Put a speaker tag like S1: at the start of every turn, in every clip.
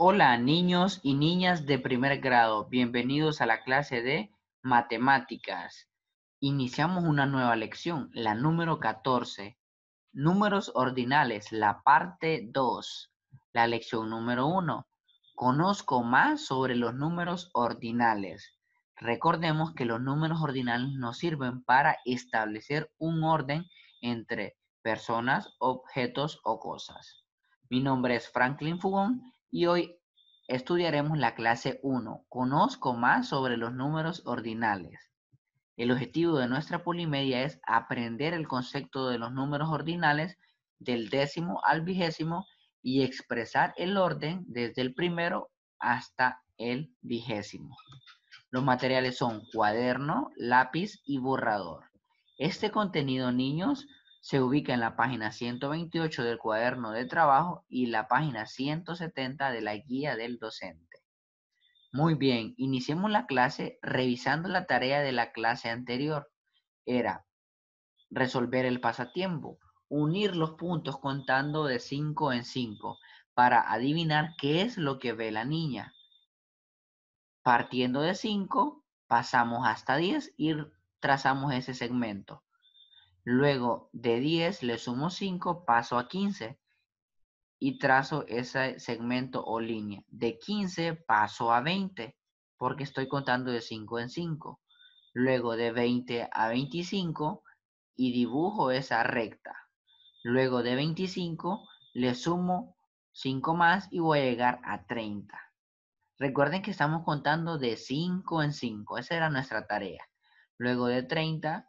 S1: Hola niños y niñas de primer grado, bienvenidos a la clase de matemáticas. Iniciamos una nueva lección, la número 14. Números ordinales, la parte 2. La lección número 1. Conozco más sobre los números ordinales. Recordemos que los números ordinales nos sirven para establecer un orden entre personas, objetos o cosas. Mi nombre es Franklin Fugón y hoy estudiaremos la clase 1. Conozco más sobre los números ordinales. El objetivo de nuestra polimedia es aprender el concepto de los números ordinales del décimo al vigésimo y expresar el orden desde el primero hasta el vigésimo. Los materiales son cuaderno, lápiz y borrador. Este contenido, niños, se ubica en la página 128 del cuaderno de trabajo y la página 170 de la guía del docente. Muy bien, iniciemos la clase revisando la tarea de la clase anterior. Era resolver el pasatiempo, unir los puntos contando de 5 en 5 para adivinar qué es lo que ve la niña. Partiendo de 5, pasamos hasta 10 y trazamos ese segmento. Luego de 10 le sumo 5, paso a 15 y trazo ese segmento o línea. De 15 paso a 20 porque estoy contando de 5 en 5. Luego de 20 a 25 y dibujo esa recta. Luego de 25 le sumo 5 más y voy a llegar a 30. Recuerden que estamos contando de 5 en 5. Esa era nuestra tarea. Luego de 30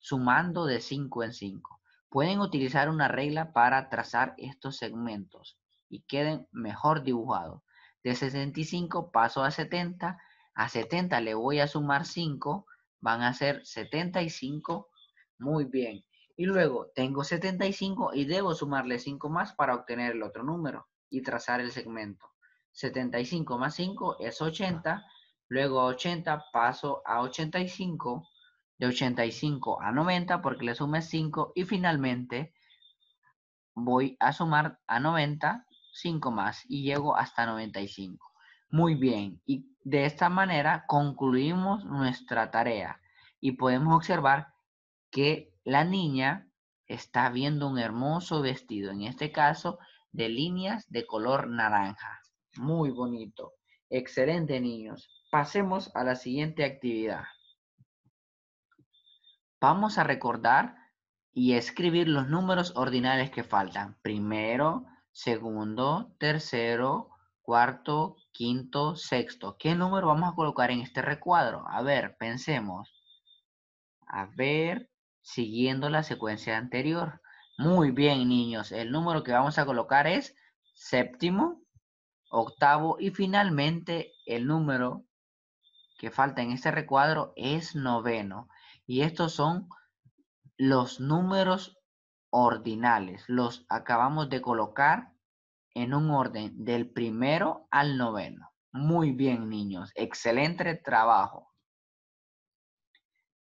S1: sumando de 5 en 5. Pueden utilizar una regla para trazar estos segmentos y queden mejor dibujados. De 65 paso a 70. A 70 le voy a sumar 5. Van a ser 75. Muy bien. Y luego tengo 75 y debo sumarle 5 más para obtener el otro número y trazar el segmento. 75 más 5 es 80. Luego a 80 paso a 85 de 85 a 90 porque le sumé 5 y finalmente voy a sumar a 90 5 más y llego hasta 95. Muy bien, y de esta manera concluimos nuestra tarea y podemos observar que la niña está viendo un hermoso vestido, en este caso de líneas de color naranja. Muy bonito. Excelente, niños. Pasemos a la siguiente actividad. Vamos a recordar y escribir los números ordinales que faltan. Primero, segundo, tercero, cuarto, quinto, sexto. ¿Qué número vamos a colocar en este recuadro? A ver, pensemos. A ver, siguiendo la secuencia anterior. Muy bien, niños. El número que vamos a colocar es séptimo, octavo y finalmente el número que falta en este recuadro es noveno. Y estos son los números ordinales. Los acabamos de colocar en un orden del primero al noveno. Muy bien, niños. Excelente trabajo.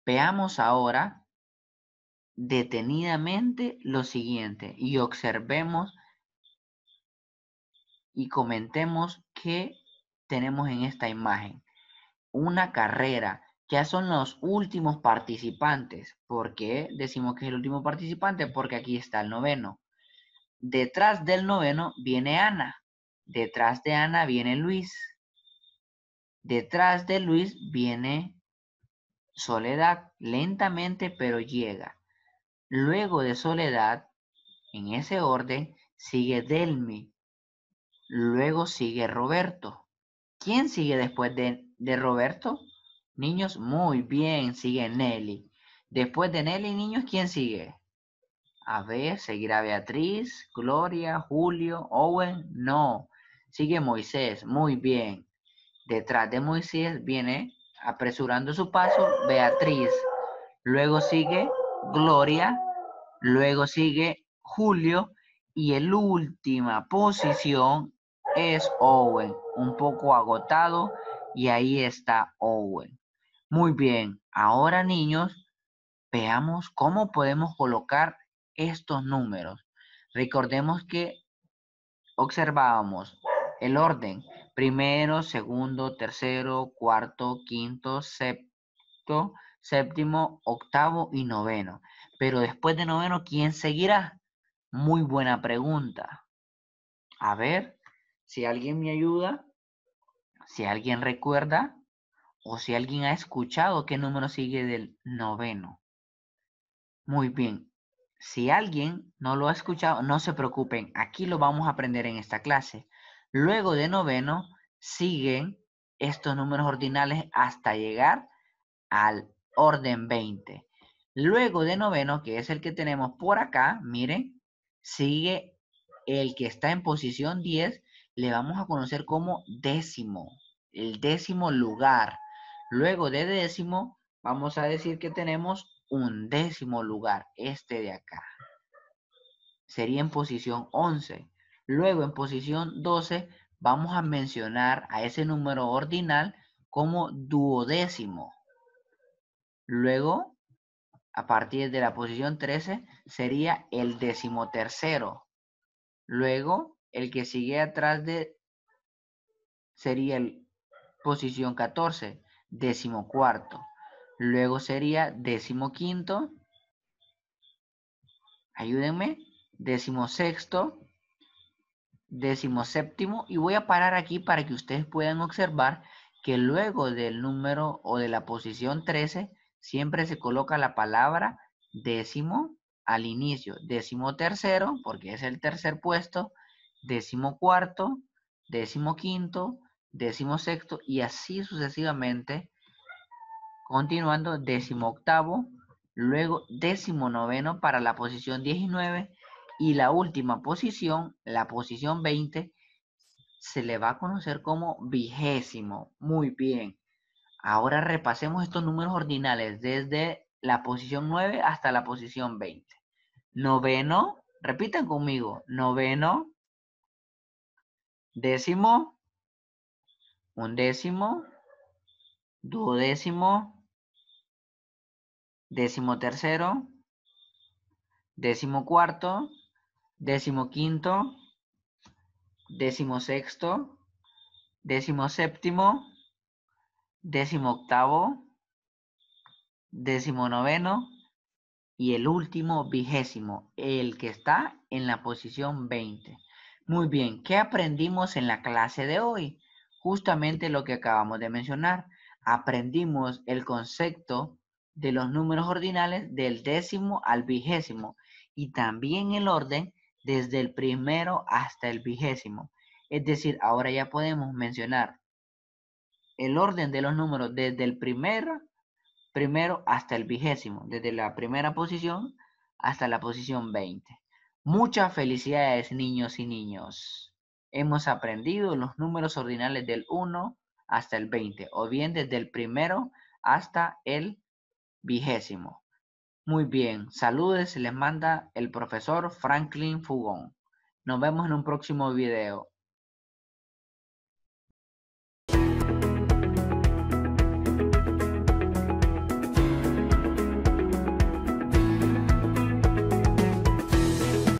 S1: Veamos ahora detenidamente lo siguiente y observemos y comentemos qué tenemos en esta imagen. Una carrera ya son los últimos participantes. ¿Por qué decimos que es el último participante? Porque aquí está el noveno. Detrás del noveno viene Ana. Detrás de Ana viene Luis. Detrás de Luis viene Soledad. Lentamente, pero llega. Luego de Soledad, en ese orden, sigue Delmi. Luego sigue Roberto. ¿Quién sigue después de, de Roberto? Niños, muy bien, sigue Nelly. Después de Nelly, niños, ¿quién sigue? A ver, seguirá Beatriz, Gloria, Julio, Owen, no. Sigue Moisés, muy bien. Detrás de Moisés viene, apresurando su paso, Beatriz. Luego sigue Gloria, luego sigue Julio y en última posición es Owen, un poco agotado y ahí está Owen. Muy bien, ahora niños, veamos cómo podemos colocar estos números. Recordemos que observábamos el orden. Primero, segundo, tercero, cuarto, quinto, sexto, séptimo, octavo y noveno. Pero después de noveno, ¿quién seguirá? Muy buena pregunta. A ver, si alguien me ayuda, si alguien recuerda o si alguien ha escuchado qué número sigue del noveno. Muy bien. Si alguien no lo ha escuchado, no se preocupen. Aquí lo vamos a aprender en esta clase. Luego de noveno siguen estos números ordinales hasta llegar al orden 20. Luego de noveno, que es el que tenemos por acá, miren, sigue el que está en posición 10, le vamos a conocer como décimo, el décimo lugar. Luego de décimo, vamos a decir que tenemos un décimo lugar, este de acá. Sería en posición 11. Luego, en posición 12, vamos a mencionar a ese número ordinal como duodécimo. Luego, a partir de la posición 13, sería el décimo tercero. Luego, el que sigue atrás de sería el posición 14 decimocuarto. Luego sería decimoquinto. Ayúdenme. sexto, décimo séptimo Y voy a parar aquí para que ustedes puedan observar que luego del número o de la posición 13 siempre se coloca la palabra décimo al inicio. Décimo tercero, porque es el tercer puesto. Décimo cuarto. Décimo quinto sexto y así sucesivamente, continuando décimo octavo, luego décimo noveno para la posición diecinueve y la última posición, la posición 20, se le va a conocer como vigésimo. Muy bien. Ahora repasemos estos números ordinales desde la posición 9 hasta la posición 20. Noveno, repiten conmigo, noveno, décimo, décimo, duodécimo, décimo tercero, décimo cuarto, décimo quinto, décimo sexto, décimo séptimo, décimo octavo, décimo noveno y el último vigésimo, el que está en la posición 20. Muy bien, ¿qué aprendimos en la clase de hoy? justamente lo que acabamos de mencionar. Aprendimos el concepto de los números ordinales del décimo al vigésimo y también el orden desde el primero hasta el vigésimo. Es decir, ahora ya podemos mencionar el orden de los números desde el primero, primero hasta el vigésimo, desde la primera posición hasta la posición 20. Muchas felicidades niños y niños hemos aprendido los números ordinales del 1 hasta el 20, o bien desde el primero hasta el vigésimo. Muy bien, saludes, les manda el profesor Franklin Fugón. Nos vemos en un próximo video.